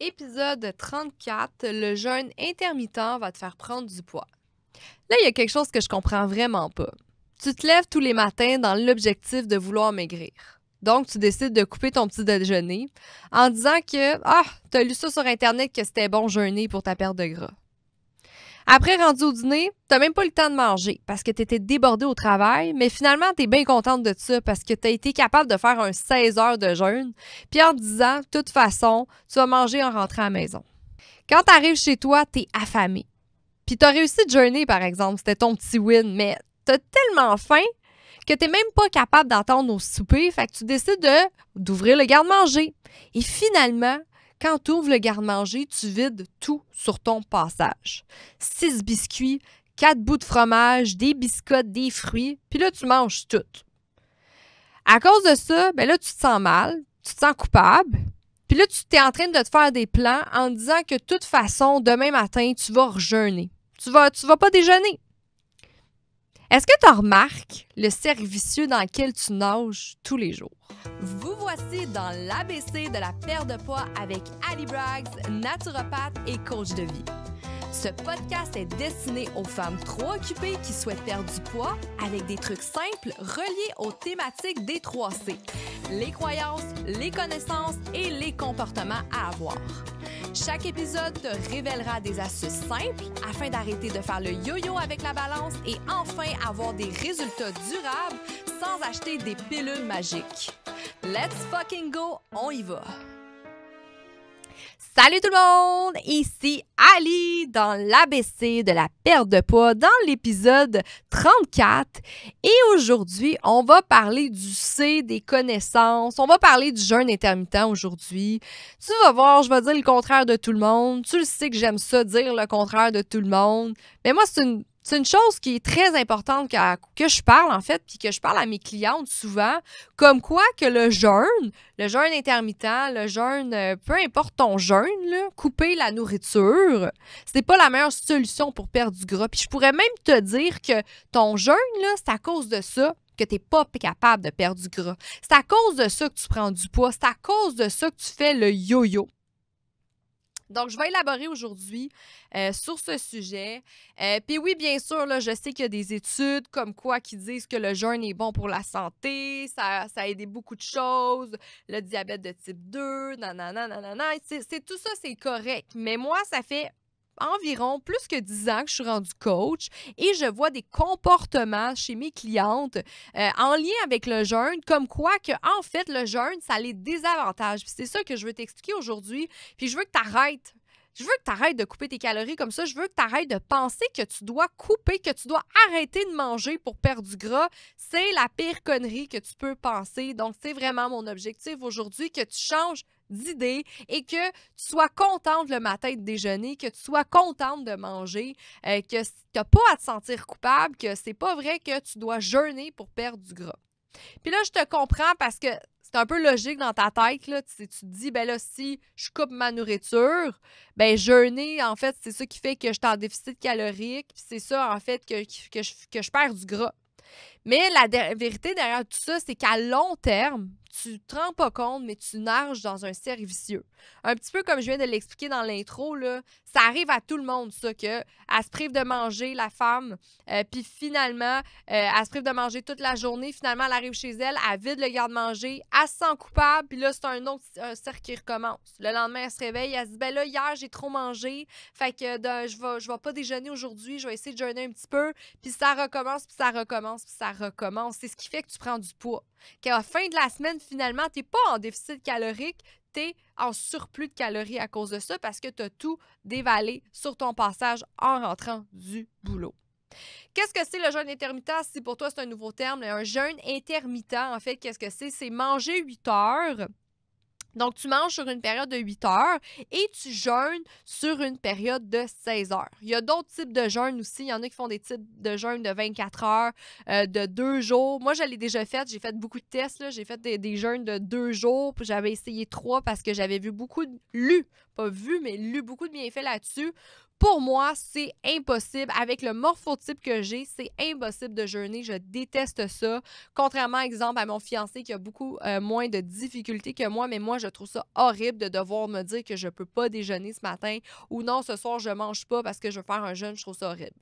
Épisode 34, le jeûne intermittent va te faire prendre du poids. Là, il y a quelque chose que je comprends vraiment pas. Tu te lèves tous les matins dans l'objectif de vouloir maigrir. Donc, tu décides de couper ton petit déjeuner en disant que, ah, t'as lu ça sur Internet que c'était bon jeûner pour ta perte de gras. Après, rendu au dîner, t'as même pas le temps de manger parce que t'étais débordé au travail, mais finalement, t'es bien contente de ça parce que t'as été capable de faire un 16 heures de jeûne, puis en disant, de toute façon, tu vas manger en rentrant à la maison. Quand t'arrives chez toi, t'es affamé. Puis t'as réussi de jeûner, par exemple, c'était ton petit win, mais t'as tellement faim que t'es même pas capable d'entendre au souper, fait que tu décides d'ouvrir le garde-manger. Et finalement, quand tu ouvres le garde-manger, tu vides tout sur ton passage. Six biscuits, quatre bouts de fromage, des biscottes, des fruits, puis là, tu manges tout. À cause de ça, ben là, tu te sens mal, tu te sens coupable, puis là, tu es en train de te faire des plans en disant que de toute façon, demain matin, tu vas rejeuner. Tu vas, tu vas pas déjeuner. Est-ce que tu remarques le servicieux dans lequel tu nages tous les jours? Vous voici dans l'ABC de la paire de poids avec Ali Braggs, naturopathe et coach de vie. Ce podcast est destiné aux femmes trop occupées qui souhaitent perdre du poids avec des trucs simples reliés aux thématiques des 3 C les croyances, les connaissances et les comportements à avoir. Chaque épisode te révélera des astuces simples afin d'arrêter de faire le yo-yo avec la balance et enfin avoir des résultats durables sans acheter des pilules magiques. Let's fucking go, on y va! Salut tout le monde! Ici Ali dans l'ABC de la perte de poids dans l'épisode 34. Et aujourd'hui, on va parler du C des connaissances. On va parler du jeûne intermittent aujourd'hui. Tu vas voir, je vais dire le contraire de tout le monde. Tu le sais que j'aime ça dire le contraire de tout le monde. Mais moi, c'est une c'est une chose qui est très importante que, que je parle, en fait, puis que je parle à mes clientes souvent, comme quoi que le jeûne, le jeûne intermittent, le jeûne, euh, peu importe ton jeûne, couper la nourriture, n'est pas la meilleure solution pour perdre du gras. Puis je pourrais même te dire que ton jeûne, c'est à cause de ça que tu n'es pas capable de perdre du gras. C'est à cause de ça que tu prends du poids. C'est à cause de ça que tu fais le yo-yo. Donc, je vais élaborer aujourd'hui euh, sur ce sujet. Euh, puis oui, bien sûr, là, je sais qu'il y a des études comme quoi qui disent que le jeûne est bon pour la santé, ça, ça a aidé beaucoup de choses, le diabète de type 2, nanana, nanana. C'est tout ça, c'est correct. Mais moi, ça fait environ plus que 10 ans que je suis rendue coach et je vois des comportements chez mes clientes euh, en lien avec le jeûne, comme quoi que en fait le jeûne, ça les désavantage. C'est ça que je veux t'expliquer aujourd'hui. Puis je veux que tu arrêtes je veux que tu arrêtes de couper tes calories comme ça. Je veux que tu arrêtes de penser que tu dois couper, que tu dois arrêter de manger pour perdre du gras. C'est la pire connerie que tu peux penser. Donc, c'est vraiment mon objectif aujourd'hui que tu changes d'idées et que tu sois contente le matin de déjeuner, que tu sois contente de manger, euh, que tu n'as pas à te sentir coupable, que c'est pas vrai que tu dois jeûner pour perdre du gras. Puis là, je te comprends parce que c'est un peu logique dans ta tête. Là. Tu, tu, te dis, ben là, si je coupe ma nourriture, ben jeûner, en fait, c'est ça qui fait que je suis en déficit calorique, c'est ça, en fait, que, je, que je perds du gras. Mais la vérité derrière tout ça, c'est qu'à long terme, tu te rends pas compte, mais tu nages dans un cercle vicieux. Un petit peu comme je viens de l'expliquer dans l'intro, ça arrive à tout le monde, ça, qu'elle se prive de manger, la femme, euh, puis finalement, euh, elle se prive de manger toute la journée, finalement, elle arrive chez elle, elle vide le garde-manger, elle se sent coupable, puis là, c'est un autre cercle qui recommence. Le lendemain, elle se réveille, elle se dit, ben là, hier, j'ai trop mangé, fait que je ne je vais pas déjeuner aujourd'hui, je vais essayer de jeûner un petit peu, puis ça recommence, puis ça recommence, puis ça recommence. C'est ce qui fait que tu prends du poids. Qu'à la fin de la semaine, finalement, tu n'es pas en déficit calorique, tu es en surplus de calories à cause de ça parce que tu as tout dévalé sur ton passage en rentrant du boulot. Qu'est-ce que c'est le jeûne intermittent? Si pour toi c'est un nouveau terme, un jeûne intermittent, en fait, qu'est-ce que c'est? C'est manger 8 heures donc, tu manges sur une période de 8 heures et tu jeûnes sur une période de 16 heures. Il y a d'autres types de jeûnes aussi. Il y en a qui font des types de jeûnes de 24 heures, euh, de 2 jours. Moi, je l'ai déjà fait. J'ai fait beaucoup de tests. J'ai fait des, jeûnes de 2 jours. J'avais essayé 3 parce que j'avais vu beaucoup, de, lu vu, mais lu beaucoup de bienfaits là-dessus. Pour moi, c'est impossible. Avec le morphotype que j'ai, c'est impossible de jeûner. Je déteste ça. Contrairement, exemple, à mon fiancé qui a beaucoup euh, moins de difficultés que moi, mais moi, je trouve ça horrible de devoir me dire que je ne peux pas déjeuner ce matin ou non, ce soir, je mange pas parce que je veux faire un jeûne. Je trouve ça horrible.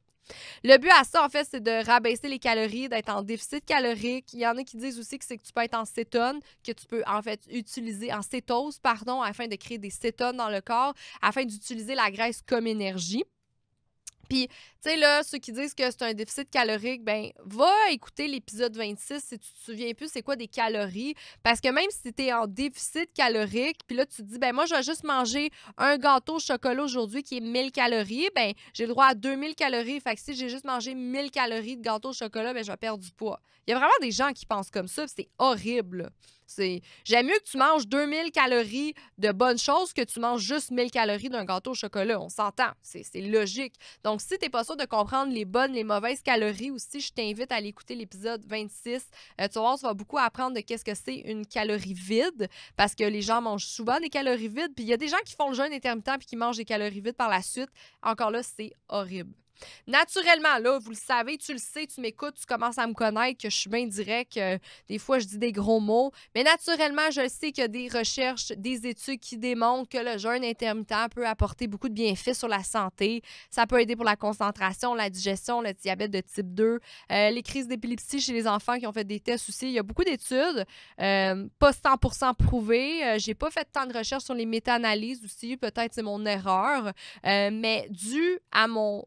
Le but à ça, en fait, c'est de rabaisser les calories, d'être en déficit calorique. Il y en a qui disent aussi que c'est que tu peux être en cétone, que tu peux en fait utiliser en cétose, pardon, afin de créer des cétones dans le corps, afin d'utiliser la graisse comme énergie. Puis, tu sais, là, ceux qui disent que c'est un déficit calorique, ben, va écouter l'épisode 26 si tu te souviens plus c'est quoi des calories. Parce que même si tu es en déficit calorique, puis là, tu te dis, ben, moi, je vais juste manger un gâteau au chocolat aujourd'hui qui est 1000 calories, ben, j'ai le droit à 2000 calories. Fait que si j'ai juste mangé 1000 calories de gâteau au chocolat, ben, je vais perdre du poids. Il y a vraiment des gens qui pensent comme ça, c'est horrible. J'aime mieux que tu manges 2000 calories de bonnes choses que tu manges juste 1000 calories d'un gâteau au chocolat. On s'entend. C'est logique. Donc, si tu pas sûr de comprendre les bonnes, les mauvaises calories aussi, je t'invite à aller écouter l'épisode 26. Euh, tu vas voir, tu vas beaucoup apprendre de qu'est-ce que c'est une calorie vide parce que les gens mangent souvent des calories vides. Puis il y a des gens qui font le jeûne intermittent puis qui mangent des calories vides par la suite. Encore là, c'est horrible. Naturellement, là, vous le savez, tu le sais, tu m'écoutes, tu commences à me connaître, que je suis bien direct, des fois je dis des gros mots, mais naturellement, je sais qu'il y a des recherches, des études qui démontrent que le jeûne intermittent peut apporter beaucoup de bienfaits sur la santé. Ça peut aider pour la concentration, la digestion, le diabète de type 2, euh, les crises d'épilepsie chez les enfants qui ont fait des tests aussi. Il y a beaucoup d'études, euh, pas 100% prouvées. Euh, j'ai pas fait tant de recherches sur les méta-analyses aussi, peut-être c'est mon erreur, mais dû à mon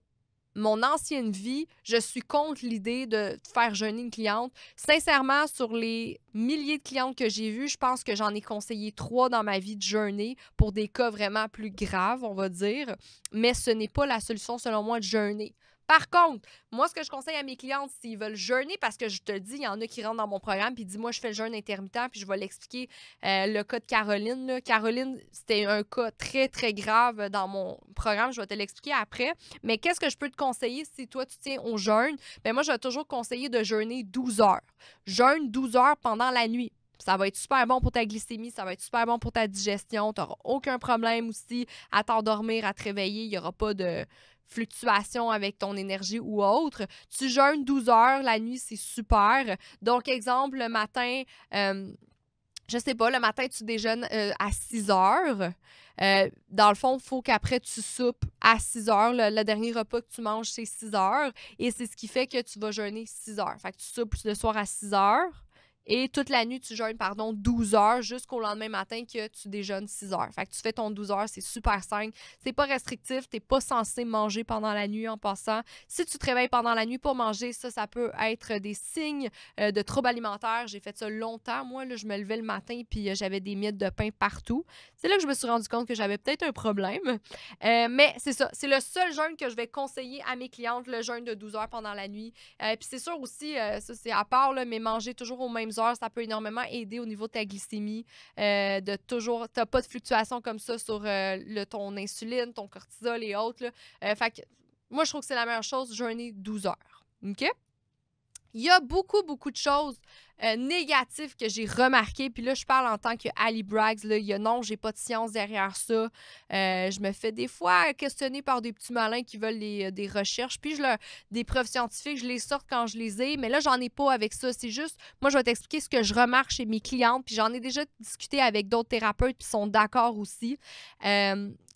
mon ancienne vie, je suis contre l'idée de faire jeûner une cliente. Sincèrement, sur les milliers de clientes que j'ai vues, je pense que j'en ai conseillé trois dans ma vie de jeûner pour des cas vraiment plus graves, on va dire. Mais ce n'est pas la solution, selon moi, de jeûner. Par contre, moi, ce que je conseille à mes clientes, s'ils veulent jeûner, parce que je te dis, il y en a qui rentrent dans mon programme, puis dis-moi, je fais le jeûne intermittent, puis je vais l'expliquer, euh, le cas de Caroline. Caroline, c'était un cas très, très grave dans mon programme. Je vais te l'expliquer après. Mais qu'est-ce que je peux te conseiller si toi, tu tiens au jeûne? Bien, moi, je vais toujours conseiller de jeûner 12 heures. Jeûne 12 heures pendant la nuit. Ça va être super bon pour ta glycémie, ça va être super bon pour ta digestion. Tu n'auras aucun problème aussi à t'endormir, à te réveiller. Il n'y aura pas de fluctuation avec ton énergie ou autre. Tu jeûnes 12 heures la nuit, c'est super. Donc, exemple, le matin, euh, je sais pas, le matin, tu déjeunes euh, à 6 heures. Euh, dans le fond, il faut qu'après, tu soupes à 6 heures. Le, dernier repas que tu manges, c'est 6 heures. Et c'est ce qui fait que tu vas jeûner 6 heures. Fait que tu soupes le soir à 6 heures. Et toute la nuit, tu jeûnes, pardon, 12 heures jusqu'au lendemain matin que tu déjeunes 6 heures. Fait que tu fais ton 12 heures, c'est super simple. C'est pas restrictif, t'es pas censé manger pendant la nuit en passant. Si tu te réveilles pendant la nuit pour manger, ça, ça peut être des signes euh, de troubles alimentaires. J'ai fait ça longtemps. Moi, là, je me levais le matin puis euh, j'avais des miettes de pain partout. C'est là que je me suis rendu compte que j'avais peut-être un problème. Euh, mais c'est ça. C'est le seul jeûne que je vais conseiller à mes clientes, le jeûne de 12 heures pendant la nuit. puis c'est sûr aussi, ça, c'est à part, là, mais manger toujours aux mêmes heures, ça peut énormément aider au niveau de ta glycémie, euh, de toujours, t'as pas de fluctuations comme ça sur euh, le, ton insuline, ton cortisol et autres. Euh, fait que, moi, je trouve que c'est la meilleure chose, jeûner 12 heures. OK? Il y a beaucoup, beaucoup de choses euh, négatif que j'ai remarqué. Puis là, je parle en tant que Ali Braggs. Là, il y a non, j'ai pas de science derrière ça. Euh, je me fais des fois questionner par des petits malins qui veulent euh, des recherches. Puis je des preuves scientifiques, je les sorte quand je les ai. Mais là, j'en ai pas avec ça. C'est juste, moi, je vais t'expliquer ce que je remarque chez mes clientes. Puis j'en ai déjà discuté avec d'autres thérapeutes, qui sont d'accord aussi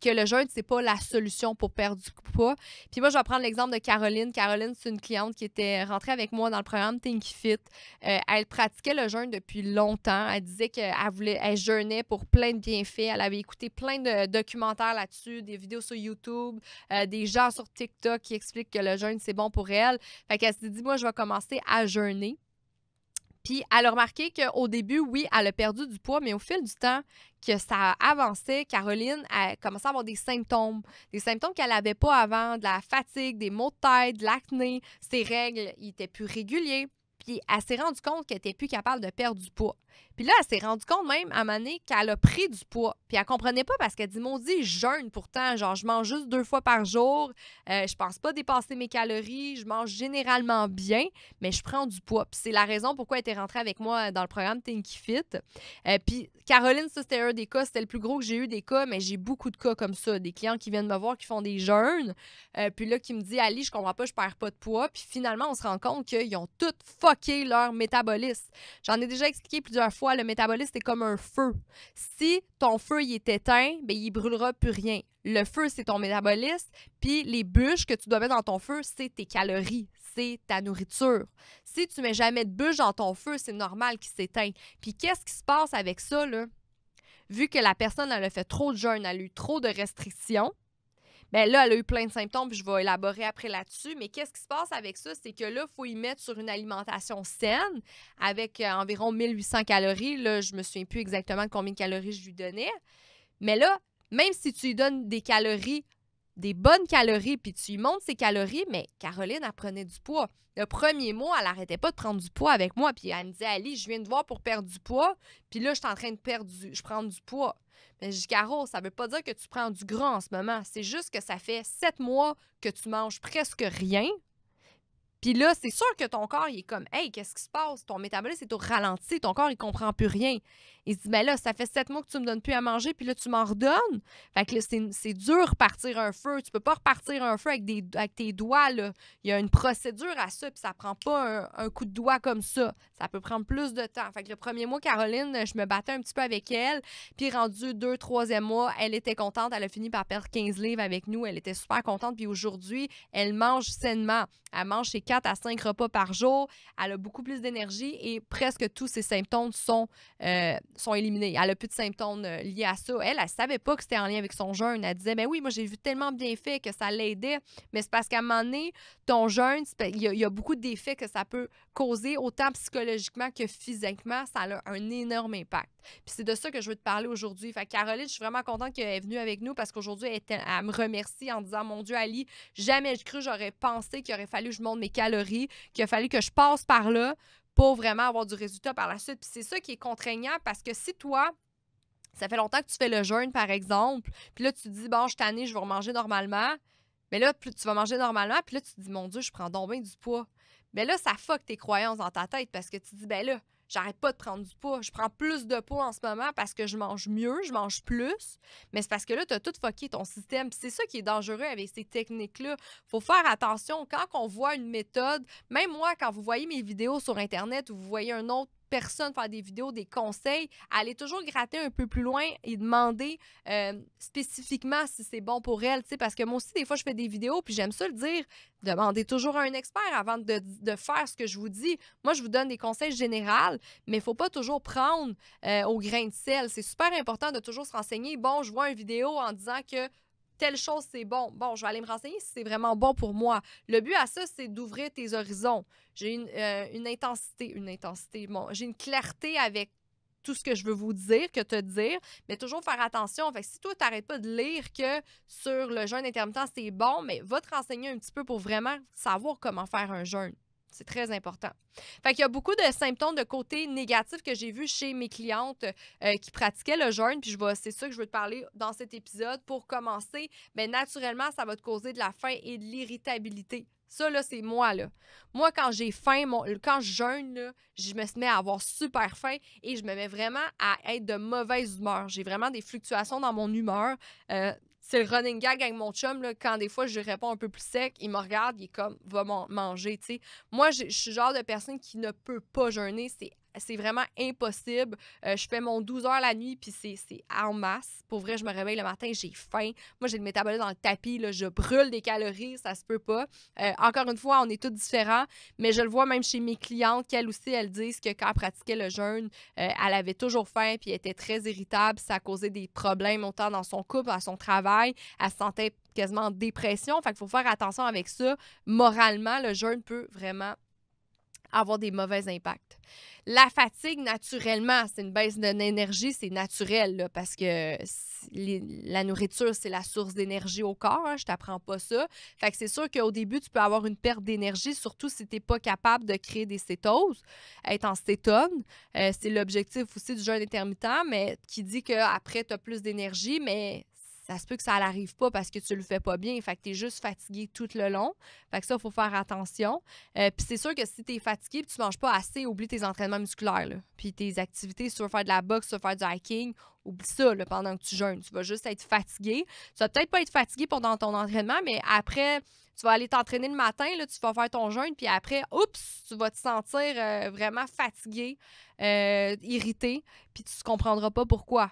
que le jeûne, c'est pas la solution pour perdre du poids. Puis moi, je vais prendre l'exemple de Caroline. Caroline, c'est une cliente qui était rentrée avec moi dans le programme Think Fit. Euh, elle pratiquait le jeûne depuis longtemps. Elle disait qu'elle voulait, elle jeûnait pour plein de bienfaits. Elle avait écouté plein de documentaires là-dessus, des vidéos sur YouTube, euh, des gens sur TikTok qui expliquent que le jeûne, c'est bon pour elle. Fait qu'elle s'est dit, moi, je vais commencer à jeûner. Puis elle a remarqué qu'au début, oui, elle a perdu du poids, mais au fil du temps que ça avançait, Caroline a commencé à avoir des symptômes. Des symptômes qu'elle n'avait pas avant, de la fatigue, des maux de tête, de l'acné, ses règles étaient plus réguliers. Puis elle s'est rendue compte qu'elle n'était plus capable de perdre du poids. Puis là, elle s'est rendue compte même à Mané qu'elle a pris du poids. Puis elle comprenait pas parce qu'elle dit Maudit, je jeûne pourtant. Genre, je mange juste deux fois par jour. Euh, je pense pas dépasser mes calories. Je mange généralement bien, mais je prends du poids. Puis c'est la raison pourquoi elle était rentrée avec moi dans le programme Tinky Fit. Euh, puis Caroline, ça, c'était un des cas. C'était le plus gros que j'ai eu des cas, mais j'ai beaucoup de cas comme ça. Des clients qui viennent me voir, qui font des jeûnes. Euh, puis là, qui me dit Ali, je comprends pas, je perds pas de poids. Puis finalement, on se rend compte qu'ils ont tout fucké leur métabolisme. J'en ai déjà expliqué plusieurs fois le métabolisme, c'est comme un feu. Si ton feu est éteint, ben, il brûlera plus rien. Le feu, c'est ton métabolisme, puis les bûches que tu dois mettre dans ton feu, c'est tes calories, c'est ta nourriture. Si tu mets jamais de bûches dans ton feu, c'est normal qu'il s'éteint. Puis qu'est-ce qui se passe avec ça, là? Vu que la personne, elle a fait trop de jeûne, elle a eu trop de restrictions, ben là, elle a eu plein de symptômes, puis je vais élaborer après là-dessus. Mais qu'est-ce qui se passe avec ça? C'est que là, il faut y mettre sur une alimentation saine avec euh, environ 1800 calories. Là, je me souviens plus exactement de combien de calories je lui donnais. Mais là, même si tu lui donnes des calories des bonnes calories, puis tu lui montes ses calories, mais Caroline, elle prenait du poids. Le premier mois, elle n'arrêtait pas de prendre du poids avec moi, puis elle me disait « Ali, je viens te voir pour perdre du poids, puis là, je suis en train de perdre du, je prends du poids. Mais je dis Caro, ça veut pas dire que tu prends du gras en ce moment, c'est juste que ça fait sept mois que tu manges presque rien, puis là, c'est sûr que ton corps, il est comme, hey, qu'est-ce qui se passe? Ton métabolisme est au ralenti, ton corps, il comprend plus rien. Il se dit, mais ben là, ça fait sept mois que tu me donnes plus à manger, puis là, tu m'en redonnes. Fait que là, c'est dur repartir un feu. Tu peux pas repartir un feu avec, tes doigts, là. Il y a une procédure à ça, puis ça prend pas un, coup de doigt comme ça. Ça peut prendre plus de temps. Fait que le premier mois, Caroline, je me battais un petit peu avec elle, puis rendu deux, troisième mois, elle était contente. Elle a fini par perdre 15 livres avec nous. Elle était super contente, puis aujourd'hui, elle mange sainement. Elle mange ses à cinq repas par jour. Elle a beaucoup plus d'énergie et presque tous ses symptômes sont, euh, sont éliminés. Elle n'a plus de symptômes euh, liés à ça. Elle, elle ne savait pas que c'était en lien avec son jeûne. Elle disait, mais ben oui, moi, j'ai vu tellement bien fait que ça l'aidait. Mais c'est parce qu'à un moment donné, ton jeûne, il y, a beaucoup d'effets que ça peut causer, autant psychologiquement que physiquement. Ça a un énorme impact. Puis c'est de ça que je veux te parler aujourd'hui. Fait Caroline, je suis vraiment contente qu'elle est venue avec nous parce qu'aujourd'hui, elle, me remercie en disant, mon Dieu, Ali, jamais je cru, j'aurais pensé qu'il aurait fallu que je monte mes calories, qu'il a fallu que je passe par là pour vraiment avoir du résultat par la suite. Puis c'est ça qui est contraignant parce que si toi, ça fait longtemps que tu fais le jeûne, par exemple, puis là, tu te dis, bon, je année, je vais remanger normalement. Mais là, tu vas manger normalement, puis là, tu te dis, mon Dieu, je prends donc bien du poids. Mais là, ça fuck tes croyances dans ta tête parce que tu te dis, ben là, j'arrête pas de prendre du poids. Je prends plus de poids en ce moment parce que je mange mieux, je mange plus. Mais c'est parce que là, tu as tout fucké ton système. c'est ça qui est dangereux avec ces techniques-là. faut faire attention. Quand on voit une méthode, même moi, quand vous voyez mes vidéos sur Internet ou vous voyez un autre personne faire des vidéos, des conseils, Allez toujours gratter un peu plus loin et demander euh, spécifiquement si c'est bon pour elle, parce que moi aussi, des fois, je fais des vidéos, puis j'aime ça le dire, demandez toujours à un expert avant de, faire ce que je vous dis. Moi, je vous donne des conseils généraux, mais il faut pas toujours prendre euh, au grain de sel. C'est super important de toujours se renseigner. Bon, je vois une vidéo en disant que telle chose, c'est bon. Bon, je vais aller me renseigner si c'est vraiment bon pour moi. Le but à ça, c'est d'ouvrir tes horizons. J'ai une, euh, intensité, une intensité, bon, j'ai une clarté avec tout ce que je veux vous dire, que te dire, mais toujours faire attention. Fait si toi, tu n'arrêtes pas de lire que sur le jeûne intermittent, c'est bon, mais va te renseigner un petit peu pour vraiment savoir comment faire un jeûne. C'est très important. Fait qu'il y a beaucoup de symptômes de côté négatif que j'ai vu chez mes clientes euh, qui pratiquaient le jeûne. Puis je c'est ça que je veux te parler dans cet épisode. Pour commencer, mais ben, naturellement, ça va te causer de la faim et de l'irritabilité. Ça, là, c'est moi, là. Moi, quand j'ai faim, quand je jeûne, je me mets à avoir super faim et je me mets vraiment à être de mauvaise humeur. J'ai vraiment des fluctuations dans mon humeur. Euh, c'est le running gag avec mon chum. Là, quand des fois, je réponds un peu plus sec, il me regarde, il est comme, va manger, Moi, je suis genre de personne qui ne peut pas jeûner. C'est c'est vraiment impossible. Euh, je fais mon 12 heures la nuit, puis c'est en masse. Pour vrai, je me réveille le matin, j'ai faim. Moi, j'ai le métabolisme dans le tapis, je brûle des calories, ça se peut pas. Euh, encore une fois, on est tous différents, mais je le vois même chez mes clientes, qu'elles aussi, elles disent que quand elles pratiquaient le jeûne, euh, elle avait toujours faim, puis elle était très irritable, ça causait des problèmes autant dans son couple, à son travail, elle se sentait quasiment en dépression. Fait qu'il faut faire attention avec ça. Moralement, le jeûne peut vraiment avoir des mauvais impacts. La fatigue, naturellement, c'est une baisse d'énergie, c'est naturel, là, parce que la nourriture, c'est la source d'énergie au corps. je hein, je t'apprends pas ça. Fait que c'est sûr qu'au début, tu peux avoir une perte d'énergie, surtout si tu n'es pas capable de créer des cétoses, être en cétone. Euh, c'est l'objectif aussi du jeûne intermittent, mais qui dit qu'après, tu as plus d'énergie, mais ça se peut que ça n'arrive pas parce que tu le fais pas bien. Fait que tu es juste fatigué tout le long. Fait que ça, il faut faire attention. Euh, puis c'est sûr que si tu es fatigué et tu manges pas assez, oublie tes entraînements musculaires. Puis tes activités, si tu veux faire de la boxe, si tu veux faire du hiking, Oublie ça pendant que tu jeûnes. Tu vas juste être fatigué. Tu vas peut-être pas être fatigué pendant ton entraînement, mais après, tu vas aller t'entraîner le matin, là, tu vas faire ton jeûne, puis après, oups, tu vas te sentir euh, vraiment fatigué, euh, irrité, puis tu ne comprendras pas pourquoi.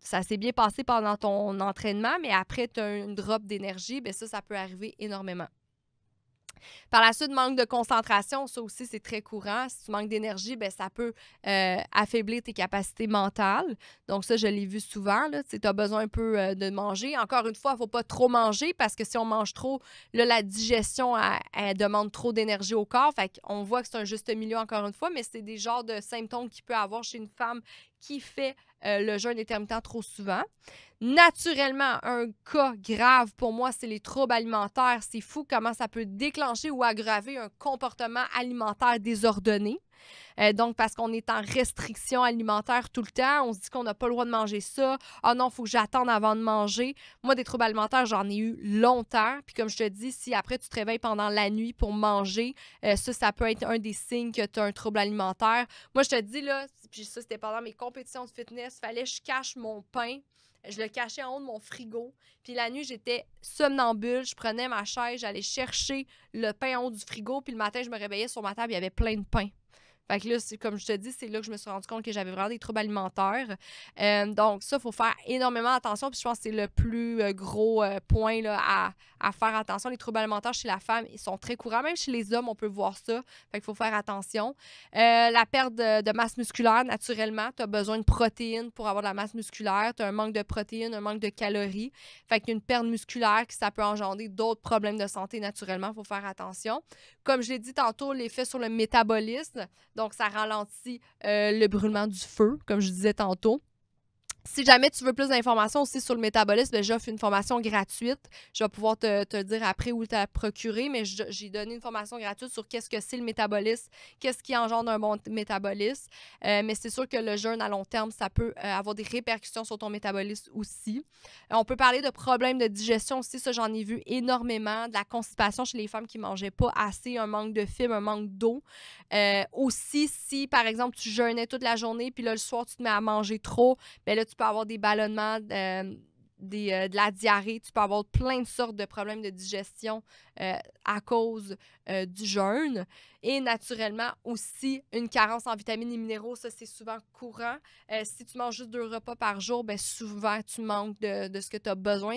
Ça s'est bien passé pendant ton entraînement, mais après, tu as une drop d'énergie, bien ça, ça peut arriver énormément. Par la suite, manque de concentration, ça aussi, c'est très courant. Si tu manques d'énergie, ben, ça peut euh, affaiblir tes capacités mentales. Donc, ça, je l'ai vu souvent. Tu as besoin un peu euh, de manger. Encore une fois, il ne faut pas trop manger parce que si on mange trop, la digestion, demande trop d'énergie au corps. Fait voit que c'est un juste milieu, encore une fois, mais c'est des genres de symptômes qu'il peut avoir chez une femme qui fait euh, le jeûne intermittent trop souvent. Naturellement, un cas grave pour moi, c'est les troubles alimentaires. C'est fou comment ça peut déclencher ou aggraver un comportement alimentaire désordonné. Euh, donc, parce qu'on est en restriction alimentaire tout le temps, on se dit qu'on n'a pas le droit de manger ça. Ah non, il faut que j'attende avant de manger. Moi, des troubles alimentaires, j'en ai eu longtemps. Puis comme je te dis, si après tu te réveilles pendant la nuit pour manger, euh, ça, ça peut être un des signes que tu as un trouble alimentaire. Moi, je te dis, là, puis ça, c'était pendant mes compétitions de fitness, il fallait que je cache mon pain je le cachais en haut de mon frigo. Puis la nuit, j'étais somnambule. Je prenais ma chaise, j'allais chercher le pain en haut du frigo. Puis le matin, je me réveillais sur ma table, il y avait plein de pain. Fait que là, comme je te dis, c'est là que je me suis rendu compte que j'avais vraiment des troubles alimentaires. Euh, donc, ça, il faut faire énormément attention. Puis je pense que c'est le plus euh, gros euh, point là, à, faire attention. Les troubles alimentaires chez la femme, ils sont très courants. Même chez les hommes, on peut voir ça. Fait qu'il faut faire attention. la perte de, masse musculaire, naturellement, tu as besoin de protéines pour avoir de la masse musculaire. Tu as un manque de protéines, un manque de calories. Fait une perte musculaire, qui ça peut engendrer d'autres problèmes de santé naturellement. Il faut faire attention. Comme je l'ai dit tantôt, l'effet sur le métabolisme. Donc, ça ralentit euh, le brûlement du feu, comme je disais tantôt. Si jamais tu veux plus d'informations aussi sur le métabolisme, ben, j'offre une formation gratuite. Je vais pouvoir te, dire après où t'as procuré, mais j'ai donné une formation gratuite sur qu'est-ce que c'est le métabolisme, qu'est-ce qui engendre un bon métabolisme. Euh, mais c'est sûr que le jeûne à long terme, ça peut euh, avoir des répercussions sur ton métabolisme aussi. Euh, on peut parler de problèmes de digestion aussi, ça j'en ai vu énormément, de la constipation chez les femmes qui mangeaient pas assez, un manque de fibres, un manque d'eau. aussi, si par exemple tu jeûnais toute la journée, puis là le soir tu te mets à manger trop, bien là tu peux avoir des ballonnements, euh, euh, de la diarrhée, tu peux avoir plein de sortes de problèmes de digestion euh, à cause du jeûne. Et naturellement aussi une carence en vitamines et minéraux, ça c'est souvent courant. Euh, si tu manges juste deux repas par jour, ben souvent tu manques de, ce que tu as besoin,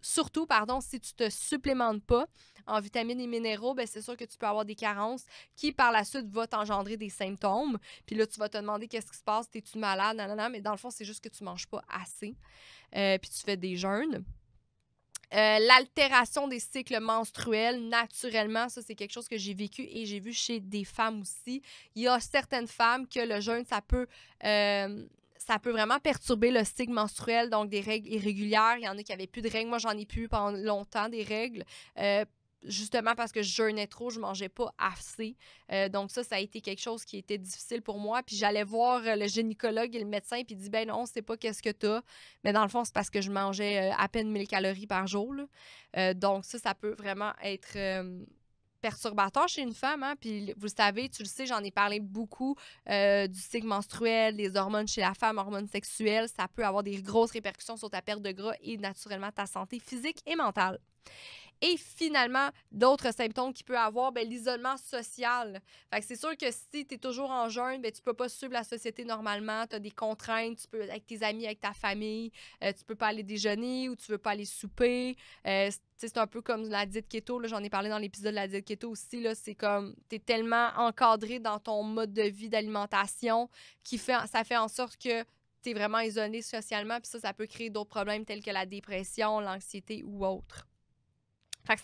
surtout pardon, si tu te supplémentes pas en vitamines et minéraux, ben c'est sûr que tu peux avoir des carences qui par la suite vont t'engendrer des symptômes. Puis là tu vas te demander qu'est-ce qui se passe, es tu malade, nanana, mais dans le fond c'est juste que tu manges pas assez, euh, puis tu fais des jeûnes. Euh, l'altération des cycles menstruels, naturellement, ça, c'est quelque chose que j'ai vécu et j'ai vu chez des femmes aussi. Il y a certaines femmes que le jeûne, ça peut. Euh, ça peut vraiment perturber le cycle menstruel, donc des règles irrégulières. Il y en a qui n'avaient plus de règles. Moi, j'en ai plus pendant longtemps des règles. Euh, justement parce que je jeûnais trop, je mangeais pas assez. Euh, donc ça, ça a été quelque chose qui était difficile pour moi. Puis j'allais voir euh, le gynécologue et le médecin, puis il dit, ben non, sait pas qu'est-ce que tu as. » Mais dans le fond, c'est parce que je mangeais euh, à peine 1000 calories par jour. donc ça, ça peut vraiment être... perturbateur chez une femme, hein. puis vous savez, tu le sais, j'en ai parlé beaucoup du cycle menstruel, des hormones chez la femme, hormones sexuelles, ça peut avoir des grosses répercussions sur ta perte de gras et naturellement ta santé physique et mentale. Et finalement, d'autres symptômes qu'il peut avoir, ben, l'isolement social. c'est sûr que si tu es toujours en jeûne, tu ben, tu peux pas suivre la société normalement, tu as des contraintes, tu peux avec tes amis, avec ta famille, tu euh, tu peux pas aller déjeuner ou tu veux pas aller souper. Euh, c'est un peu comme la diète keto, j'en ai parlé dans l'épisode de la diète keto aussi, c'est comme tu es tellement encadré dans ton mode de vie d'alimentation qui fait, ça fait en sorte que tu es vraiment isolé socialement, puis ça, ça peut créer d'autres problèmes tels que la dépression, l'anxiété ou autre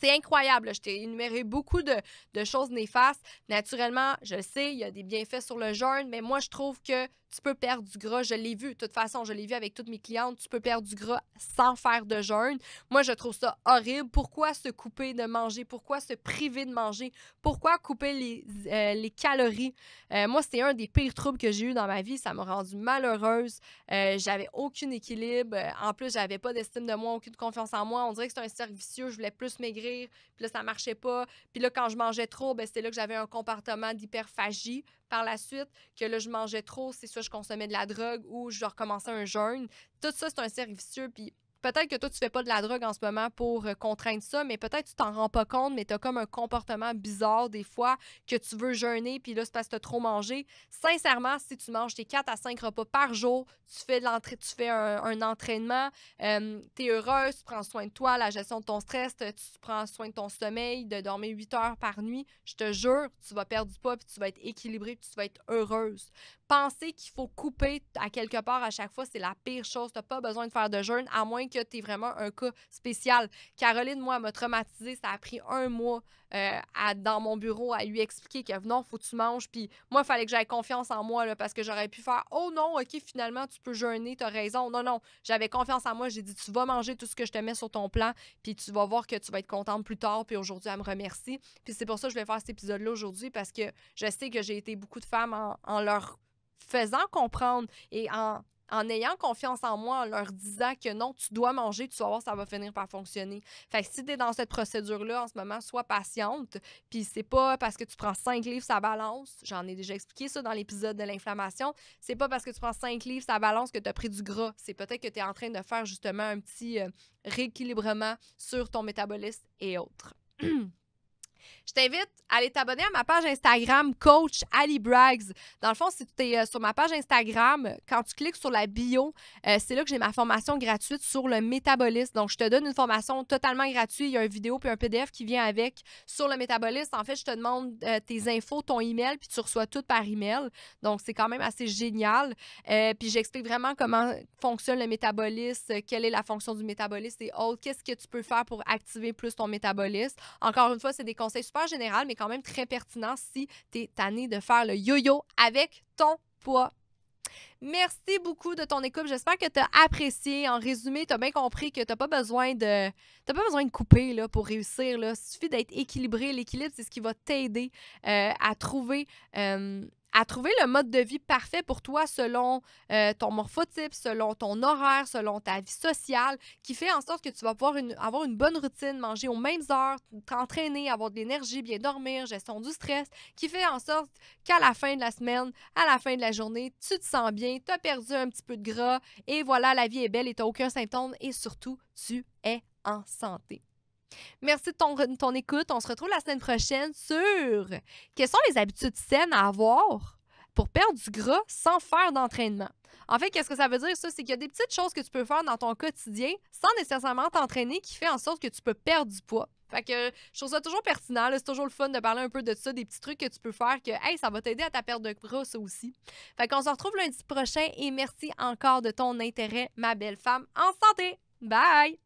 c'est incroyable. Je t'ai énuméré beaucoup de, choses néfastes. Naturellement, je sais, il y a des bienfaits sur le jeûne, mais moi, je trouve que tu peux perdre du gras. Je l'ai vu, de toute façon, je l'ai vu avec toutes mes clientes. Tu peux perdre du gras sans faire de jeûne. Moi, je trouve ça horrible. Pourquoi se couper de manger? Pourquoi se priver de manger? Pourquoi couper les, euh, calories? Euh, moi, c'est un des pires troubles que j'ai eu dans ma vie. Ça m'a rendue malheureuse. Euh, j'avais aucun équilibre. En plus, j'avais pas d'estime de moi, aucune confiance en moi. On dirait que c'était un cercle vicieux. Je voulais plus maigrir. Puis là, ça marchait pas. Puis là, quand je mangeais trop, c'était ben, c'est là que j'avais un comportement d'hyperphagie par la suite que là, je mangeais trop, c'est soit je consommais de la drogue ou je recommençais un jeûne. Tout ça, c'est un cercle vicieux. Puis peut-être que toi, tu fais pas de la drogue en ce moment pour euh, contraindre ça, mais peut-être tu t'en rends pas compte, mais tu as comme un comportement bizarre des fois que tu veux jeûner, puis là, c'est parce que tu as trop mangé. Sincèrement, si tu manges tes 4 à 5 repas par jour, tu fais, de tu fais un, entraînement, tu es heureuse, tu prends soin de toi, la gestion de ton stress, tu prends soin de ton sommeil, de dormir 8 heures par nuit, je te jure, tu vas perdre du poids, puis tu vas être équilibré, puis tu vas être heureuse penser qu'il faut couper à quelque part à chaque fois, c'est la pire chose. Tu n'as pas besoin de faire de jeûne, à moins que tu aies vraiment un cas spécial. Caroline, moi, m'a traumatisée. Ça a pris un mois euh, à, dans mon bureau à lui expliquer que non, faut que tu manges. Puis moi, il fallait que j'aie confiance en moi là, parce que j'aurais pu faire Oh non, OK, finalement, tu peux jeûner, tu as raison. Non, non, j'avais confiance en moi. J'ai dit Tu vas manger tout ce que je te mets sur ton plan, puis tu vas voir que tu vas être contente plus tard. Puis aujourd'hui, elle me remercie. Puis c'est pour ça que je vais faire cet épisode-là aujourd'hui parce que je sais que j'ai été beaucoup de femmes en leur faisant comprendre et en en ayant confiance en moi, en leur disant que non, tu dois manger, tu vas voir, ça va finir par fonctionner. Fait que si tu es dans cette procédure-là en ce moment, sois patiente, puis c'est pas parce que tu prends 5 livres, ça balance. J'en ai déjà expliqué ça dans l'épisode de l'inflammation. C'est pas parce que tu prends 5 livres, ça balance que tu as pris du gras. C'est peut-être que tu es en train de faire justement un petit euh, rééquilibrement sur ton métabolisme et autres. je t'invite à aller t'abonner à ma page Instagram Coach Ali Braggs. Dans le fond, si tu es euh, sur ma page Instagram, quand tu cliques sur la bio, euh, c'est là que j'ai ma formation gratuite sur le métabolisme. Donc, je te donne une formation totalement gratuite. Il y a une vidéo puis un PDF qui vient avec sur le métabolisme. En fait, je te demande euh, tes infos, ton email, puis tu reçois tout par email. Donc, c'est quand même assez génial. puis, j'explique vraiment comment fonctionne le métabolisme, quelle est la fonction du métabolisme et autres. Qu'est-ce que tu peux faire pour activer plus ton métabolisme. Encore une fois, c'est des conseils super général, mais quand même très pertinent si tu es tanné de faire le yo-yo avec ton poids. Merci beaucoup de ton écoute. J'espère que tu as apprécié. En résumé, tu as bien compris que tu n'as pas besoin de pas besoin de couper là, pour réussir. Là. Il suffit d'être équilibré. L'équilibre, c'est ce qui va t'aider euh, à trouver euh, à trouver le mode de vie parfait pour toi selon euh, ton morphotype, selon ton horaire, selon ta vie sociale, qui fait en sorte que tu vas pouvoir une, avoir une bonne routine, manger aux mêmes heures, t'entraîner, avoir de l'énergie, bien dormir, gestion du stress, qui fait en sorte qu'à la fin de la semaine, à la fin de la journée, tu te sens bien, tu as perdu un petit peu de gras et voilà, la vie est belle et tu n'as aucun symptôme et surtout, tu es en santé. Merci de ton, ton écoute. On se retrouve la semaine prochaine sur quelles sont les habitudes saines à avoir pour perdre du gras sans faire d'entraînement. En fait, qu'est-ce que ça veut dire, ça? C'est qu'il y a des petites choses que tu peux faire dans ton quotidien sans nécessairement t'entraîner qui fait en sorte que tu peux perdre du poids. Fait que je trouve ça toujours pertinent. C'est toujours le fun de parler un peu de ça, des petits trucs que tu peux faire que, hey, ça va t'aider à ta perte de gras, ça aussi. Fait qu'on se retrouve lundi prochain et merci encore de ton intérêt, ma belle femme, en santé. Bye!